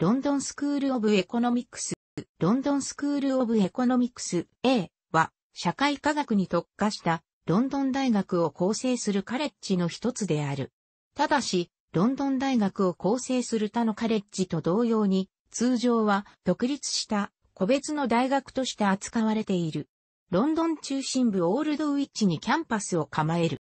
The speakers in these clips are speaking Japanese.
ロンドンスクール・オブ・エコノミクス、ロンドンスクール・オブ・エコノミクス A は、社会科学に特化したロンドン大学を構成するカレッジの一つである。ただし、ロンドン大学を構成する他のカレッジと同様に、通常は独立した個別の大学として扱われている。ロンドン中心部オールドウィッチにキャンパスを構える。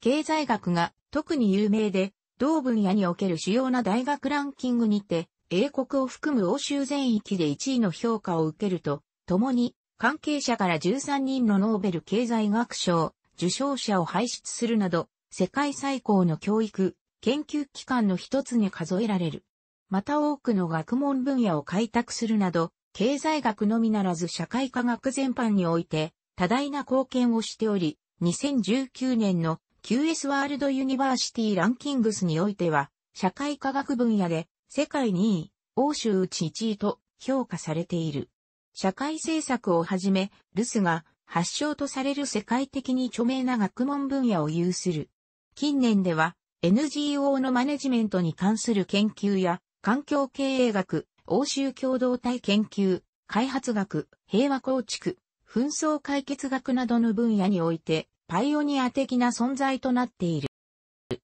経済学が特に有名で、同分野における主要な大学ランキングにて、英国を含む欧州全域で1位の評価を受けると、共に関係者から13人のノーベル経済学賞、受賞者を輩出するなど、世界最高の教育、研究機関の一つに数えられる。また多くの学問分野を開拓するなど、経済学のみならず社会科学全般において、多大な貢献をしており、2019年の QS ワールドユニバーシティランキングスにおいては、社会科学分野で世界2位、欧州うち1位と評価されている。社会政策をはじめ、ルスが発祥とされる世界的に著名な学問分野を有する。近年では NGO のマネジメントに関する研究や環境経営学、欧州共同体研究、開発学、平和構築、紛争解決学などの分野においてパイオニア的な存在となっている。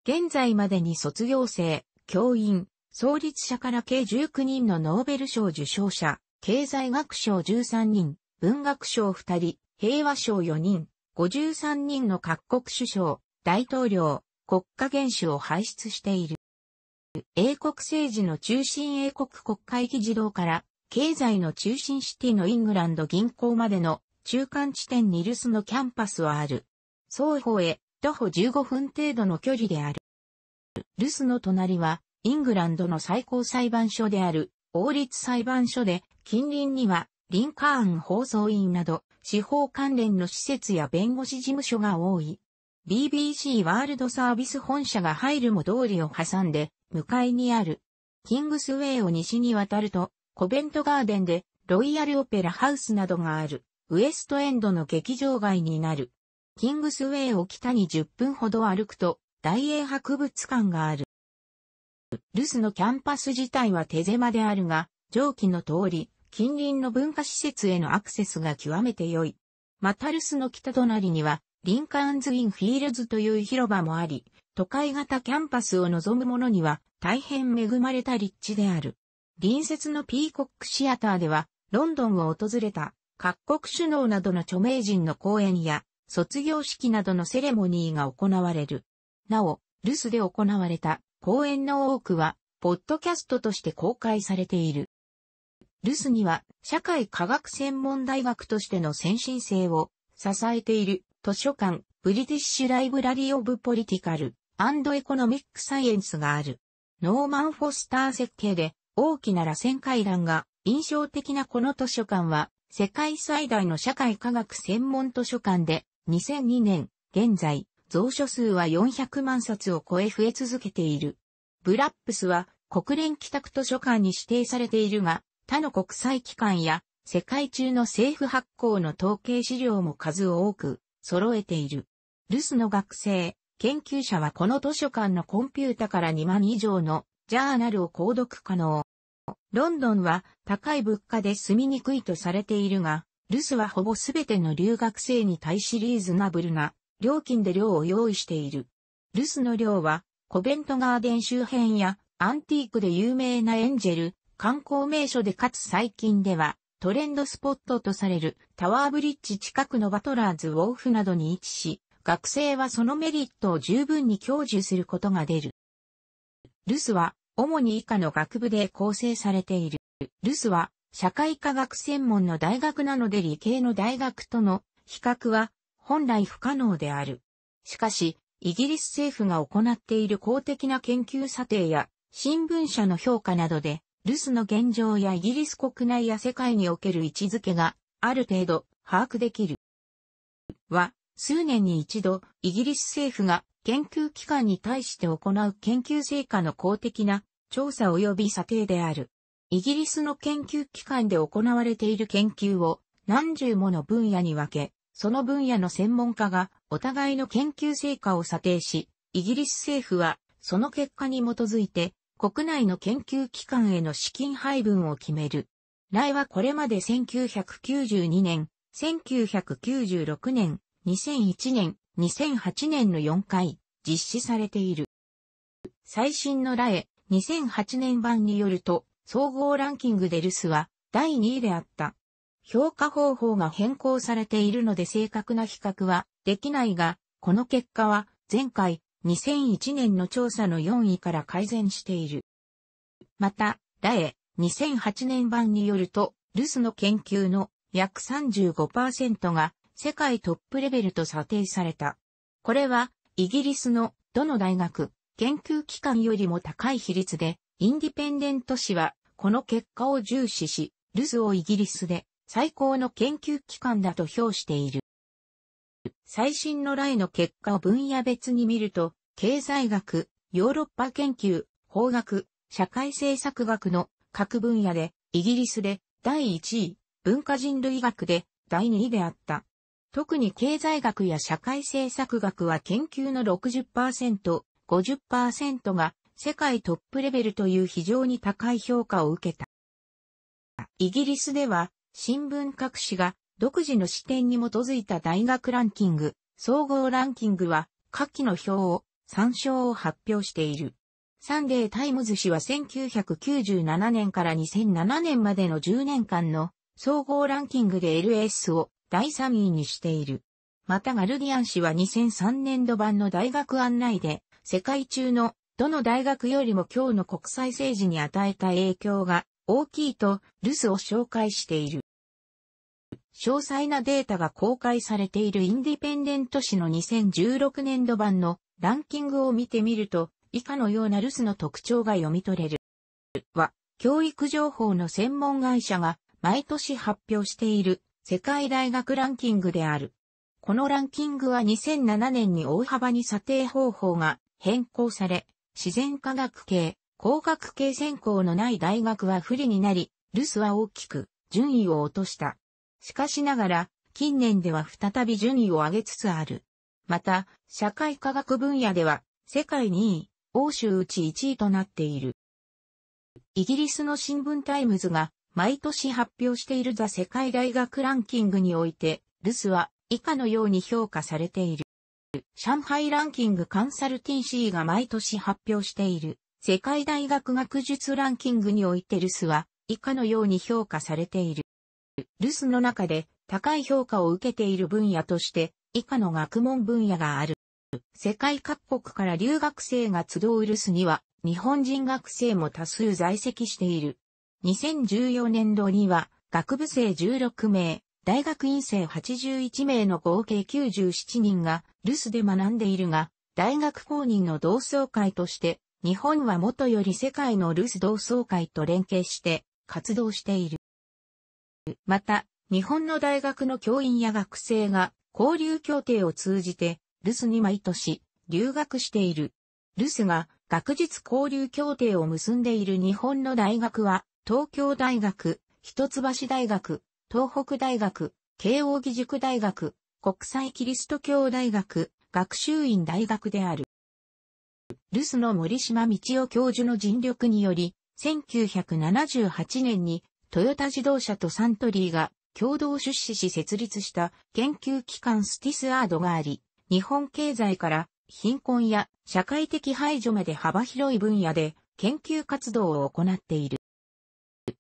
現在までに卒業生、教員、創立者から計19人のノーベル賞受賞者、経済学賞13人、文学賞2人、平和賞4人、53人の各国首相、大統領、国家元首を輩出している。英国政治の中心英国国会議事堂から、経済の中心シティのイングランド銀行までの中間地点にルスのキャンパスはある。双方へ徒歩15分程度の距離である。ルスの隣は、イングランドの最高裁判所である、王立裁判所で、近隣には、リンカーン放送員など、司法関連の施設や弁護士事務所が多い。BBC ワールドサービス本社が入るも通りを挟んで、向かいにある。キングスウェイを西に渡ると、コベントガーデンで、ロイヤルオペラハウスなどがある、ウエストエンドの劇場街になる。キングスウェイを北に10分ほど歩くと、大英博物館がある。ルスのキャンパス自体は手狭であるが、上記の通り、近隣の文化施設へのアクセスが極めて良い。またルスの北隣には、リンカーンズ・イン・フィールズという広場もあり、都会型キャンパスを望む者には大変恵まれた立地である。隣接のピーコックシアターでは、ロンドンを訪れた各国首脳などの著名人の公演や卒業式などのセレモニーが行われる。なお、留守で行われた講演の多くは、ポッドキャストとして公開されている。留守には、社会科学専門大学としての先進性を支えている図書館、ブリティッシュ・ライブラリー・オブ・ポリティカル・アンド・エコノミック・サイエンスがある。ノーマン・フォスター設計で大きな螺旋階段が印象的なこの図書館は世界最大の社会科学専門図書館で2002年、現在、蔵書数は400万冊を超え増え続けている。ブラップスは国連帰宅図書館に指定されているが、他の国際機関や世界中の政府発行の統計資料も数多く揃えている。ルスの学生、研究者はこの図書館のコンピュータから2万以上のジャーナルを購読可能。ロンドンは高い物価で住みにくいとされているが、ルスはほぼすべての留学生に対しリーズナブルな料金で寮を用意している。ルスの寮はコベントガーデン周辺やアンティークで有名なエンジェル、観光名所でかつ最近ではトレンドスポットとされるタワーブリッジ近くのバトラーズウォーフなどに位置し、学生はそのメリットを十分に享受することが出る。ルスは主に以下の学部で構成されている。ルスは社会科学専門の大学なので理系の大学との比較は本来不可能である。しかし、イギリス政府が行っている公的な研究査定や新聞社の評価などで、留守の現状やイギリス国内や世界における位置づけがある程度把握できる。は、数年に一度、イギリス政府が研究機関に対して行う研究成果の公的な調査及び査定である。イギリスの研究機関で行われている研究を何十もの分野に分け、その分野の専門家がお互いの研究成果を査定し、イギリス政府はその結果に基づいて国内の研究機関への資金配分を決める。来はこれまで1992年、1996年、2001年、2008年の4回実施されている。最新のラエ2008年版によると、総合ランキングでルスは第2位であった。評価方法が変更されているので正確な比較はできないが、この結果は前回2001年の調査の4位から改善している。また、ラエ2008年版によると、ルスの研究の約35%が世界トップレベルと査定された。これはイギリスのどの大学、研究機関よりも高い比率で、インディペンデント誌はこの結果を重視し、ルズをイギリスで最高の研究機関だと評している。最新の来の結果を分野別に見ると、経済学、ヨーロッパ研究、法学、社会政策学の各分野で、イギリスで第1位、文化人類学で第2位であった。特に経済学や社会政策学は研究の60%、50%が世界トップレベルという非常に高い評価を受けた。イギリスでは、新聞各紙が独自の視点に基づいた大学ランキング、総合ランキングは、下記の表を、参照を発表している。サンデータイムズ氏は1997年から2007年までの10年間の総合ランキングで LS を第3位にしている。またガルディアン氏は2003年度版の大学案内で世界中のどの大学よりも今日の国際政治に与えた影響が大きいとルスを紹介している。詳細なデータが公開されているインディペンデント紙の2016年度版のランキングを見てみると、以下のようなルスの特徴が読み取れる。は、教育情報の専門会社が毎年発表している世界大学ランキングである。このランキングは2007年に大幅に査定方法が変更され、自然科学系、工学系専攻のない大学は不利になり、留守は大きく順位を落とした。しかしながら、近年では再び順位を上げつつある。また、社会科学分野では、世界2位、欧州うち1位となっている。イギリスの新聞タイムズが、毎年発表しているザ世界大学ランキングにおいて、ルスは以下のように評価されている。上海ランキングカンサルティンシーが毎年発表している世界大学学術ランキングにおいてルスは以下のように評価されている。ルスの中で高い評価を受けている分野として以下の学問分野がある。世界各国から留学生が集うルスには日本人学生も多数在籍している。2014年度には学部生16名、大学院生81名の合計97人が留守で学んでいるが、大学公認の同窓会として、日本はもとより世界の留守同窓会と連携して活動している。また、日本の大学の教員や学生が交流協定を通じて留守に毎年留学している。留守が学術交流協定を結んでいる日本の大学は東京大学、一橋大学、東北大学、慶応義塾大学、国際キリスト教大学、学習院大学である。留守の森島道夫教授の尽力により、1978年にトヨタ自動車とサントリーが共同出資し設立した研究機関スティスアードがあり、日本経済から貧困や社会的排除まで幅広い分野で研究活動を行っている。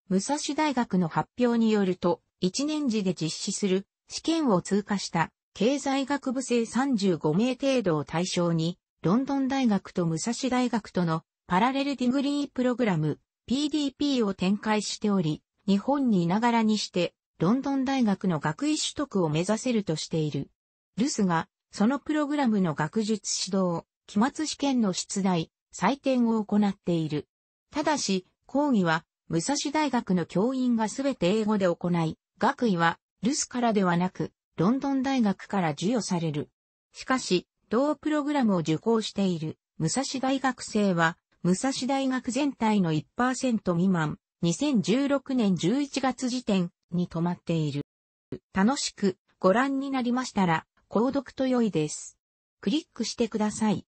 武蔵大学の発表によると、1年次で実施する試験を通過した経済学部生35名程度を対象に、ロンドン大学と武蔵大学とのパラレルディグリープログラム PDP を展開しており、日本にいながらにして、ロンドン大学の学位取得を目指せるとしている。ルスが、そのプログラムの学術指導、期末試験の出題、採点を行っている。ただし、講義は、武蔵大学の教員がすべて英語で行い、学位は、ルスからではなく、ロンドン大学から授与される。しかし、同プログラムを受講している、武蔵大学生は、武蔵大学全体の1%未満、2016年11月時点に止まっている。楽しくご覧になりましたら、購読と良いです。クリックしてください。